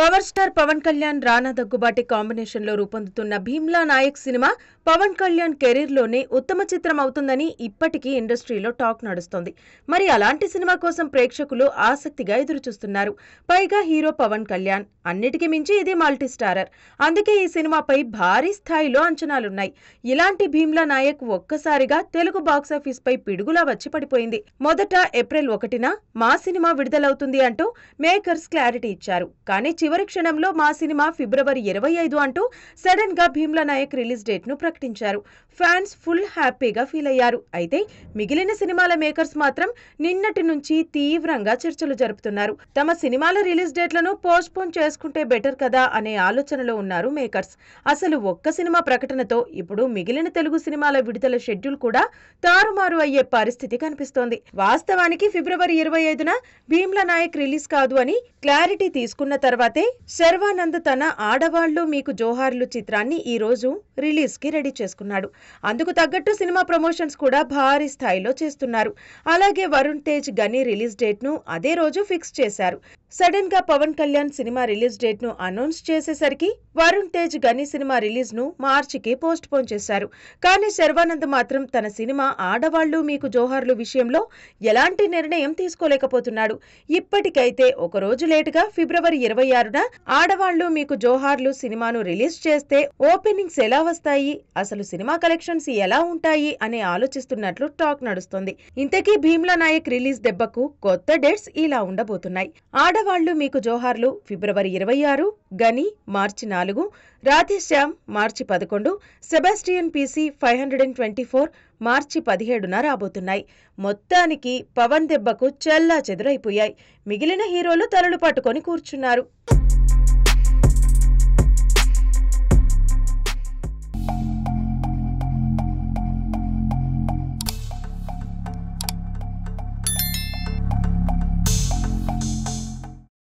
power star Pawan Kalyan Rana Daggubati combination లో రూపొందుతున్న భీమ్లా నాయక్ సినిమా పవన్ కళ్యాణ్ కెరీర్ లోనే ఉత్తమ చిత్రం అవుతుందని ఇప్పటికీ ఇండస్ట్రీలో టాక్ నడుస్తోంది మరి అలాంటి సినిమా కోసం ప్రేక్షకులు ఆసక్తిగా ఎదురుచూస్తున్నారు పైగా హీరో పవన్ కళ్యాణ్ అన్నిటికీ మించి ఇది మల్టీ స్టారర్ అందుకే ఈ సినిమాపై భారీ స్థాయిలో అంచనాలున్నాయి ఇలాంటి భీమ్లా నాయక్ ఒక్కసారిగా తెలుగు బాక్సాఫీస్ పై పిడుగులా వచ్చి పడిపోయింది మొదట ఏప్రిల్ ఒకటిన మా సినిమా విడుదలవుతుంది అంటూ మేకర్స్ క్లారిటీ ఇచ్చారు కానీ చివరి క్షణంలో మా సినిమా ఫిబ్రవరి ఇరవై ఐదు అంటూ సడన్ గా భీమ్ల నాయక్ రిలీజ్ డేట్ ను ప్రకటించారు ఫ్యాన్స్ ఫుల్ హ్యాపీగా ఫీల్ అయ్యారు అయితే మిగిలిన సినిమాల మేకర్స్ మాత్రం నిన్నటి నుంచి తీవ్రంగా చర్చలు జరుపుతున్నారు తమ సినిమాల రిలీజ్ డేట్లను పోస్ట్పోన్ చేసుకుంటే బెటర్ కదా అనే ఆలోచనలో ఉన్నారు మేకర్స్ అసలు ఒక్క సినిమా ప్రకటనతో ఇప్పుడు మిగిలిన తెలుగు సినిమాల విడుదల షెడ్యూల్ కూడా తారుమారు అయ్యే పరిస్థితి కనిపిస్తోంది వాస్తవానికి ఫిబ్రవరి ఇరవై ఐదున భీమ్ల నాయక్ రిలీజ్ కాదు అని క్లారిటీ తీసుకున్న తర్వాత అయితే శర్వానంద్ తన ఆడవాళ్లు మీకు జోహార్లు చిత్రాన్ని ఈ రోజు రిలీజ్ కి రెడీ చేసుకున్నాడు అందుకు తగ్గట్టు సినిమా ప్రమోషన్స్ కూడా భారీ స్థాయిలో చేస్తున్నారు అలాగే వరుణ్ తేజ్ గని రిలీజ్ డేట్ ను అదే రోజు ఫిక్స్ చేశారు సడన్ గా పవన్ కళ్యాణ్ సినిమా రిలీజ్ డేట్ ను అనౌన్స్ చేసేసరికి వరుణ్ తేజ్ గని సినిమా రిలీజ్ ను మార్చికి పోస్ట్ పోన్ చేశారు కానీ శర్వానంద్ మాత్రం తన సినిమా ఆడవాళ్లు మీకు జోహార్లు విషయంలో ఎలాంటి నిర్ణయం తీసుకోలేకపోతున్నాడు ఇప్పటికైతే ఒక రోజు లేటుగా ఫిబ్రవరి ఇరవై ఆరున ఆడవాళ్లు మీకు జోహార్లు సినిమాను రిలీజ్ చేస్తే ఓపెనింగ్స్ ఎలా వస్తాయి అసలు సినిమా కలెక్షన్స్ ఎలా ఉంటాయి అని ఆలోచిస్తున్నట్లు టాక్ నడుస్తోంది ఇంతకీ భీమ్లా నాయక్ రిలీజ్ దెబ్బకు కొత్త డేట్స్ ఇలా ఉండబోతున్నాయి ఆడ ఆడవాళ్లు మీకు జోహార్లు ఫిబ్రవరి ఇరవై ఆరు గని మార్చి నాలుగు రాధేశ్యామ్ మార్చి పదకొండు Sebastian PC five hundred and twenty four మార్చి పదిహేడున రాబోతున్నాయి మొత్తానికి పవన్ దెబ్బకు చెల్లా చెదురైపోయాయి మిగిలిన హీరోలు తలలు పట్టుకొని కూర్చున్నారు